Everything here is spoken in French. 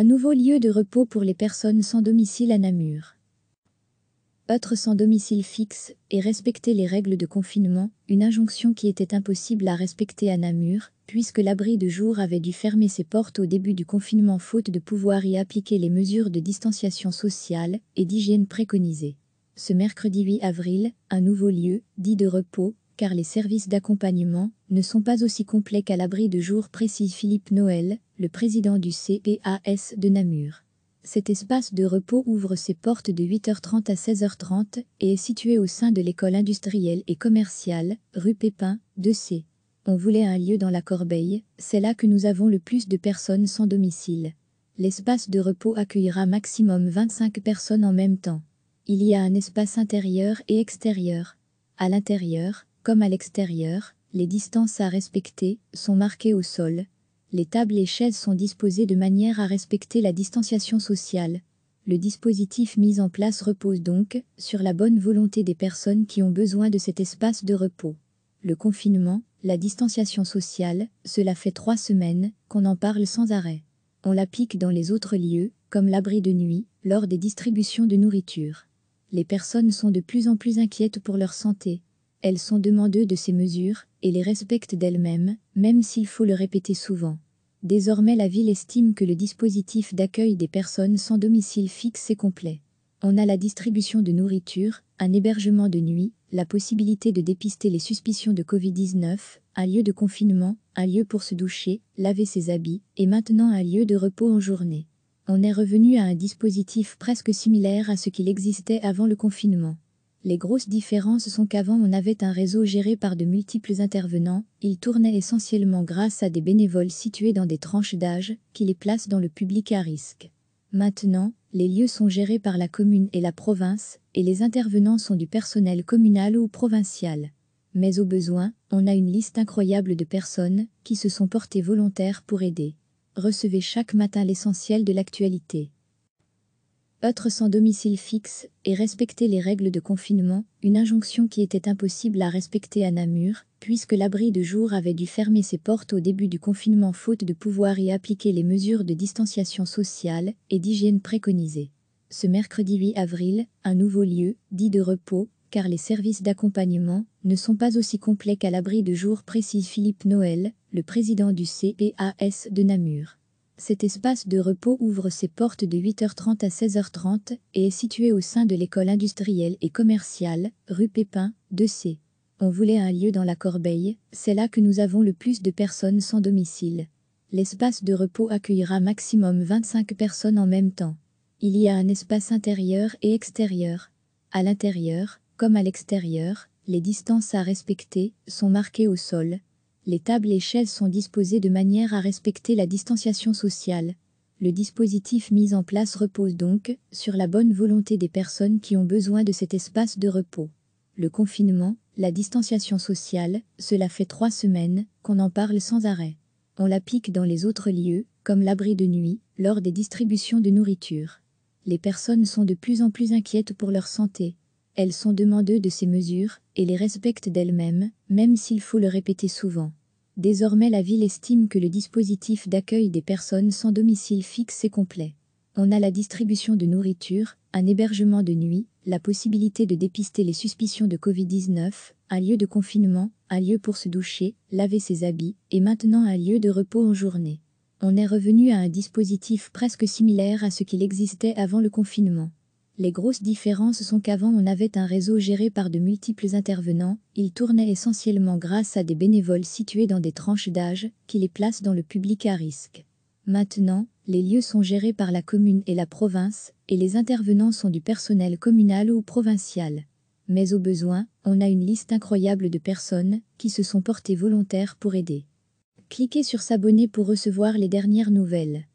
Un nouveau lieu de repos pour les personnes sans domicile à Namur. Être sans domicile fixe et respecter les règles de confinement, une injonction qui était impossible à respecter à Namur, puisque l'abri de jour avait dû fermer ses portes au début du confinement faute de pouvoir y appliquer les mesures de distanciation sociale et d'hygiène préconisées. Ce mercredi 8 avril, un nouveau lieu, dit de repos, car les services d'accompagnement ne sont pas aussi complets qu'à l'abri de jour précis Philippe Noël, le président du CPAS de Namur. Cet espace de repos ouvre ses portes de 8h30 à 16h30 et est situé au sein de l'école industrielle et commerciale, rue Pépin, 2C. On voulait un lieu dans la corbeille, c'est là que nous avons le plus de personnes sans domicile. L'espace de repos accueillera maximum 25 personnes en même temps. Il y a un espace intérieur et extérieur. À l'intérieur, comme à l'extérieur, les distances à respecter sont marquées au sol, les tables et chaises sont disposées de manière à respecter la distanciation sociale. Le dispositif mis en place repose donc sur la bonne volonté des personnes qui ont besoin de cet espace de repos. Le confinement, la distanciation sociale, cela fait trois semaines qu'on en parle sans arrêt. On l'applique dans les autres lieux, comme l'abri de nuit, lors des distributions de nourriture. Les personnes sont de plus en plus inquiètes pour leur santé. Elles sont demandeuses de ces mesures et les respectent d'elles-mêmes, même s'il faut le répéter souvent. Désormais la ville estime que le dispositif d'accueil des personnes sans domicile fixe est complet. On a la distribution de nourriture, un hébergement de nuit, la possibilité de dépister les suspicions de Covid-19, un lieu de confinement, un lieu pour se doucher, laver ses habits, et maintenant un lieu de repos en journée. On est revenu à un dispositif presque similaire à ce qu'il existait avant le confinement. Les grosses différences sont qu'avant on avait un réseau géré par de multiples intervenants, il tournait essentiellement grâce à des bénévoles situés dans des tranches d'âge qui les placent dans le public à risque. Maintenant, les lieux sont gérés par la commune et la province, et les intervenants sont du personnel communal ou provincial. Mais au besoin, on a une liste incroyable de personnes qui se sont portées volontaires pour aider. Recevez chaque matin l'essentiel de l'actualité être sans domicile fixe et respecter les règles de confinement, une injonction qui était impossible à respecter à Namur, puisque l'abri de jour avait dû fermer ses portes au début du confinement faute de pouvoir y appliquer les mesures de distanciation sociale et d'hygiène préconisées. Ce mercredi 8 avril, un nouveau lieu, dit de repos, car les services d'accompagnement ne sont pas aussi complets qu'à l'abri de jour précise Philippe Noël, le président du CEAS de Namur. Cet espace de repos ouvre ses portes de 8h30 à 16h30 et est situé au sein de l'école industrielle et commerciale, rue Pépin, 2C. On voulait un lieu dans la Corbeille, c'est là que nous avons le plus de personnes sans domicile. L'espace de repos accueillera maximum 25 personnes en même temps. Il y a un espace intérieur et extérieur. À l'intérieur, comme à l'extérieur, les distances à respecter sont marquées au sol, les tables et chaises sont disposées de manière à respecter la distanciation sociale. Le dispositif mis en place repose donc sur la bonne volonté des personnes qui ont besoin de cet espace de repos. Le confinement, la distanciation sociale, cela fait trois semaines qu'on en parle sans arrêt. On la pique dans les autres lieux, comme l'abri de nuit, lors des distributions de nourriture. Les personnes sont de plus en plus inquiètes pour leur santé. Elles sont demandeuses de ces mesures et les respectent d'elles-mêmes, même s'il faut le répéter souvent. Désormais la ville estime que le dispositif d'accueil des personnes sans domicile fixe est complet. On a la distribution de nourriture, un hébergement de nuit, la possibilité de dépister les suspicions de Covid-19, un lieu de confinement, un lieu pour se doucher, laver ses habits, et maintenant un lieu de repos en journée. On est revenu à un dispositif presque similaire à ce qu'il existait avant le confinement. Les grosses différences sont qu'avant on avait un réseau géré par de multiples intervenants, il tournait essentiellement grâce à des bénévoles situés dans des tranches d'âge qui les placent dans le public à risque. Maintenant, les lieux sont gérés par la commune et la province, et les intervenants sont du personnel communal ou provincial. Mais au besoin, on a une liste incroyable de personnes qui se sont portées volontaires pour aider. Cliquez sur s'abonner pour recevoir les dernières nouvelles.